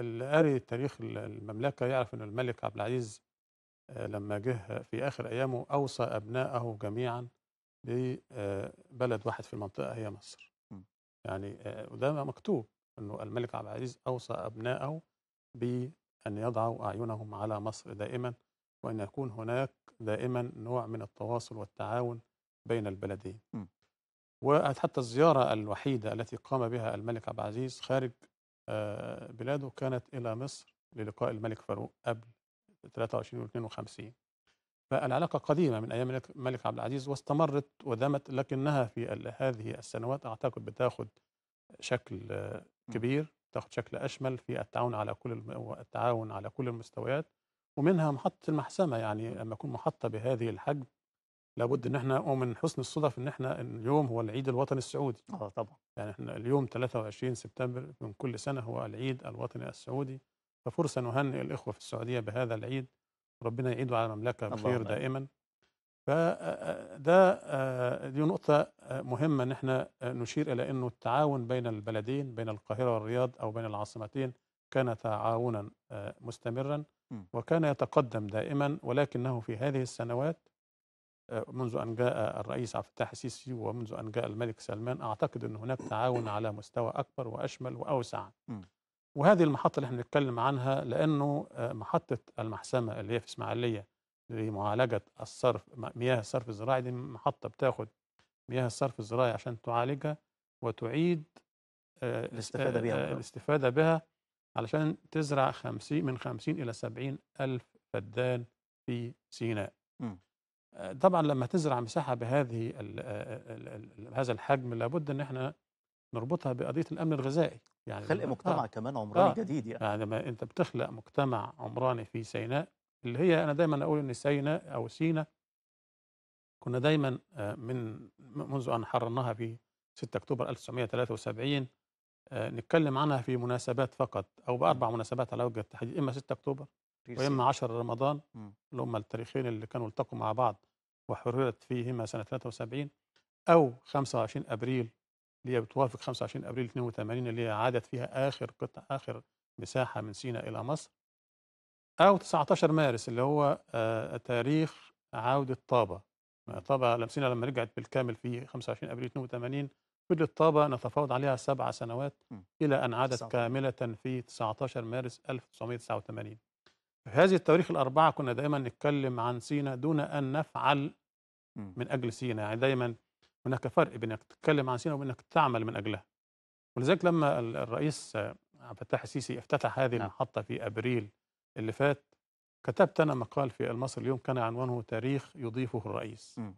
اللي قاري تاريخ المملكة يعرف أن الملك عبد العزيز آه، لما جه في آخر أيامه أوصى أبنائه جميعا ببلد آه، واحد في المنطقة هي مصر يعني آه، وده مكتوب أنه الملك عبد العزيز أوصى أبنائه بأن يضعوا أعينهم على مصر دائما وأن يكون هناك دائما نوع من التواصل والتعاون بين البلدين وحتى الزيارة الوحيدة التي قام بها الملك عبد العزيز خارج آه، بلاده كانت إلى مصر للقاء الملك فاروق قبل 23 و 52 فالعلاقة قديمة من أيام الملك عبد العزيز واستمرت ودامت لكنها في هذه السنوات أعتقد بتاخد شكل كبير تاخد شكل أشمل في التعاون على كل التعاون على كل المستويات ومنها محطة المحسمة يعني لما أكون محطة بهذه الحجم لابد ان احنا ومن حسن الصدف ان احنا اليوم هو العيد الوطني السعودي اه طبعا يعني احنا اليوم 23 سبتمبر من كل سنه هو العيد الوطني السعودي ففرصه نهنئ الاخوه في السعوديه بهذا العيد ربنا يعيده على المملكه بخير دائما فده دي نقطه مهمه ان احنا نشير الى انه التعاون بين البلدين بين القاهره والرياض او بين العاصمتين كان تعاونا آه، مستمرا وكان يتقدم دائما ولكنه في هذه السنوات منذ أن جاء الرئيس عبد الفتاح السيسي ومنذ أن جاء الملك سلمان أعتقد أن هناك تعاون على مستوى أكبر وأشمل وأوسع وهذه المحطة اللي احنا بنتكلم عنها لأنه آه، محطة المحسمة اللي هي في إسماعيلية لمعالجة الصرف مياه الصرف الزراعي دي محطة بتاخد مياه الصرف الزراعي عشان تعالجها وتعيد آه، آه، الاستفادة بها الاستفادة بها علشان تزرع 50 من 50 إلى 70 ألف فدان في سيناء م. طبعا لما تزرع مساحه بهذه آه، آه، ال هذا الحجم لابد ان احنا نربطها بقضيه الامن الغذائي يعني خلق مجتمع آه كمان عمراني آه جديد يعني. يعني ما انت بتخلق مجتمع عمراني في سيناء اللي هي انا دايما اقول ان سيناء او سينا كنا دايما آه، من منذ ان حررناها في 6 اكتوبر 1973 نتكلم عنها في مناسبات فقط او باربع مناسبات على وجه التحديد اما 6 اكتوبر واما 10 رمضان اللي هم التاريخين اللي كانوا التقوا مع بعض وحررت فيهما سنة 73 أو 25 أبريل اللي هي بتوافق 25 أبريل 82 اللي هي عادت فيها آخر قطع آخر مساحة من سيناء إلى مصر أو 19 مارس اللي هو آه، تاريخ عودة طابة طابة سيناء لما رجعت بالكامل في 25 أبريل 82 فضلت طابة نتفاوض عليها سبع سنوات إلى أن عادت كاملة في 19 مارس 1989 في هذه التواريخ الأربعة كنا دائما نتكلم عن سينا دون أن نفعل من أجل سينا يعني دائما هناك فرق بين انك تتكلم عن سينا وبينك تعمل من اجلها ولذلك لما الرئيس عبد الفتاح السيسي افتتح هذه نعم. المحطه في ابريل اللي فات كتبت انا مقال في المصري اليوم كان عنوانه تاريخ يضيفه الرئيس م.